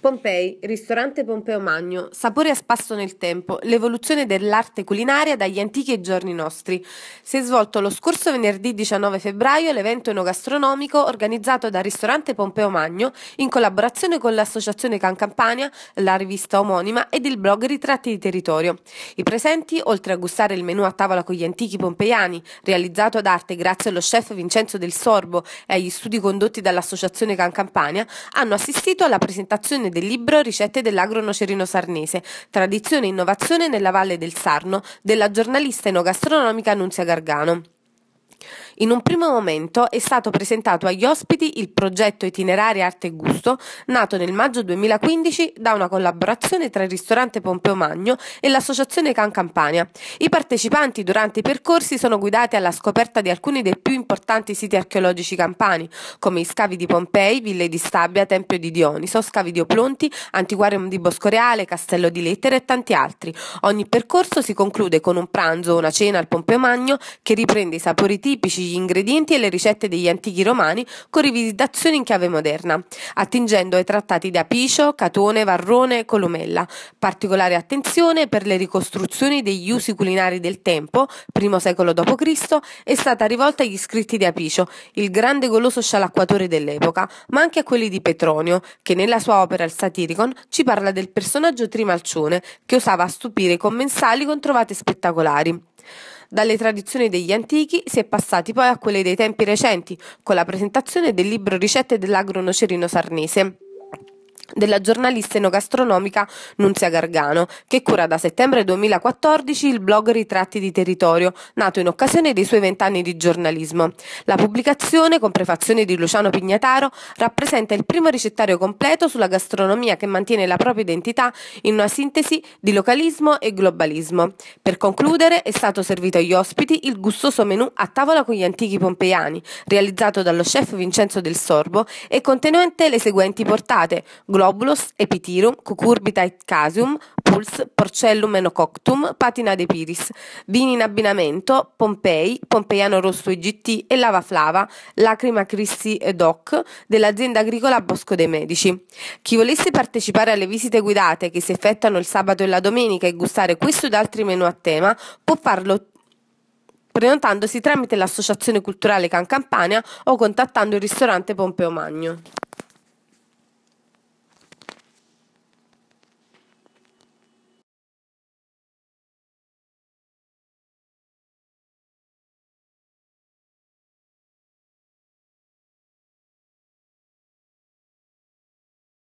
Pompei, ristorante Pompeo Magno, sapore a spasso nel tempo, l'evoluzione dell'arte culinaria dagli antichi giorni nostri. Si è svolto lo scorso venerdì 19 febbraio l'evento enogastronomico organizzato da Ristorante Pompeo Magno in collaborazione con l'associazione Can Campania, la rivista omonima ed il blog Ritratti di Territorio. I presenti, oltre a gustare il menù a tavola con gli antichi pompeiani, realizzato ad arte grazie allo chef Vincenzo Del Sorbo e agli studi condotti dall'associazione Can Campania, hanno assistito alla presentazione pubblicazione del libro Ricette dell'agro nocerino sarnese, tradizione e innovazione nella Valle del Sarno, della giornalista enogastronomica Nunzia Gargano. In un primo momento è stato presentato agli ospiti il progetto Itinerari Arte e Gusto, nato nel maggio 2015 da una collaborazione tra il ristorante Pompeo Magno e l'associazione Can Campania. I partecipanti durante i percorsi sono guidati alla scoperta di alcuni dei più importanti siti archeologici campani, come i scavi di Pompei, Ville di Stabia, Tempio di Dioniso, scavi di Oplonti, Antiquarium di Boscoreale, Castello di Lettere e tanti altri. Ogni percorso si conclude con un pranzo o una cena al Pompeo Magno che riprende i sapori tipici gli ingredienti e le ricette degli antichi romani con rivisitazioni in chiave moderna, attingendo ai trattati di Apicio, Catone, Varrone e Colomella. Particolare attenzione per le ricostruzioni degli usi culinari del tempo, primo secolo d.C., è stata rivolta agli scritti di Apicio, il grande goloso scialacquatore dell'epoca, ma anche a quelli di Petronio, che nella sua opera Il Satiricon ci parla del personaggio Trimalcione, che osava stupire i commensali con trovate spettacolari. Dalle tradizioni degli antichi si è passati poi a quelle dei tempi recenti, con la presentazione del libro Ricette dell'agro nocerino sarnese della giornalista enogastronomica Nunzia Gargano, che cura da settembre 2014 il blog Ritratti di Territorio, nato in occasione dei suoi vent'anni di giornalismo. La pubblicazione, con prefazione di Luciano Pignataro, rappresenta il primo ricettario completo sulla gastronomia che mantiene la propria identità in una sintesi di localismo e globalismo. Per concludere, è stato servito agli ospiti il gustoso menù a tavola con gli antichi pompeiani, realizzato dallo chef Vincenzo Del Sorbo e contenente le seguenti portate: globulus, epitilum, cucurbitae casium, puls, porcellum enococtum, patina de piris. Vini in abbinamento, Pompei, Pompeiano Rosso IGT e Lava Flava, Lacrima Cristi Doc dell'azienda agricola Bosco dei Medici. Chi volesse partecipare alle visite guidate che si effettuano il sabato e la domenica e gustare questo ed altri menu a tema, può farlo prenotandosi tramite l'Associazione Culturale Can Campania o contattando il ristorante Pompeo Magno.